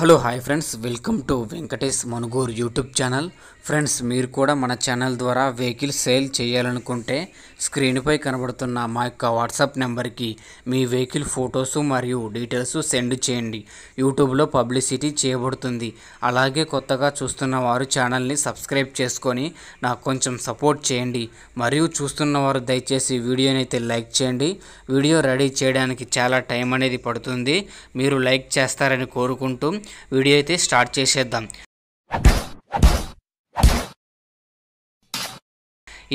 hello hi friends welcome to Venkatesh Manugur YouTube channel friends మీరు కూడా మన ఛానల్ ద్వారా వెహికల్ సేల్ చేయాలనుకుంటే స్క్రీన్పై కనబడుతున్న మా యొక్క వాట్సాప్ నెంబర్కి మీ వెహికల్ ఫొటోస్ మరియు డీటెయిల్స్ సెండ్ చేయండి యూట్యూబ్లో పబ్లిసిటీ చేయబడుతుంది అలాగే కొత్తగా చూస్తున్న వారు ఛానల్ని సబ్స్క్రైబ్ చేసుకొని నాకు కొంచెం సపోర్ట్ చేయండి మరియు చూస్తున్న వారు దయచేసి వీడియోని అయితే లైక్ చేయండి వీడియో రెడీ చేయడానికి చాలా టైం అనేది పడుతుంది మీరు లైక్ చేస్తారని కోరుకుంటూ వీడియో అయితే స్టార్ట్ చేసేద్దాం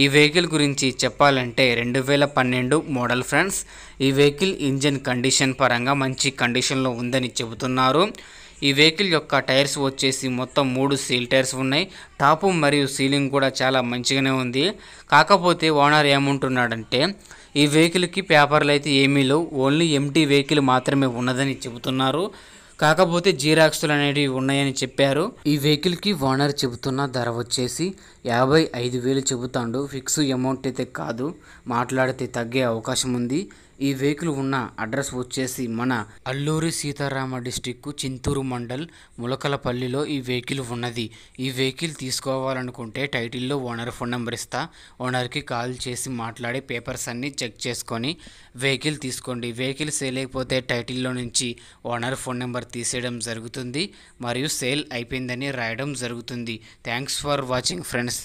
ఈ వెహికల్ గురించి చెప్పాలంటే రెండు వేల పన్నెండు మోడల్ ఫ్రెండ్స్ ఈ వెహికల్ ఇంజిన్ కండిషన్ పరంగా మంచి కండిషన్లో ఉందని చెబుతున్నారు ఈ వెహికల్ యొక్క టైర్స్ వచ్చేసి మొత్తం మూడు సీల్ టైర్స్ ఉన్నాయి టాపు మరియు సీలింగ్ కూడా చాలా మంచిగానే ఉంది కాకపోతే ఓనర్ ఏమంటున్నాడంటే ఈ వెహికల్కి పేపర్లు అయితే ఏమీ లేవు ఓన్లీ ఎంటీ వెహికల్ మాత్రమే ఉన్నదని చెబుతున్నారు కాకపోతే జీరాక్స్లు అనేవి ఉన్నాయని చెప్పారు ఈ వెహికల్కి ఓనర్ చెబుతున్న ధర వచ్చేసి యాభై ఐదు వేలు చెబుతాడు ఫిక్స్ అమౌంట్ అయితే కాదు మాట్లాడితే తగ్గే అవకాశం ఉంది ఈ వెహికల్ ఉన్న అడ్రస్ వచ్చేసి మన అల్లూరి సీతారామ డిస్టిక్ చింతూరు మండల్ ములకలపల్లిలో ఈ వెహికల్ ఉన్నది ఈ వెహికల్ తీసుకోవాలనుకుంటే టైటిల్లో ఓనర్ ఫోన్ నెంబర్ ఇస్తా ఓనర్కి కాల్ చేసి మాట్లాడి పేపర్స్ అన్నీ చెక్ చేసుకొని వెహికల్ తీసుకోండి వెహికల్ సేల్ అయిపోతే టైటిల్లో నుంచి ఓనర్ ఫోన్ నెంబర్ తీసేయడం జరుగుతుంది మరియు సేల్ అయిపోయిందని రాయడం జరుగుతుంది థ్యాంక్స్ ఫర్ వాచింగ్ ఫ్రెండ్స్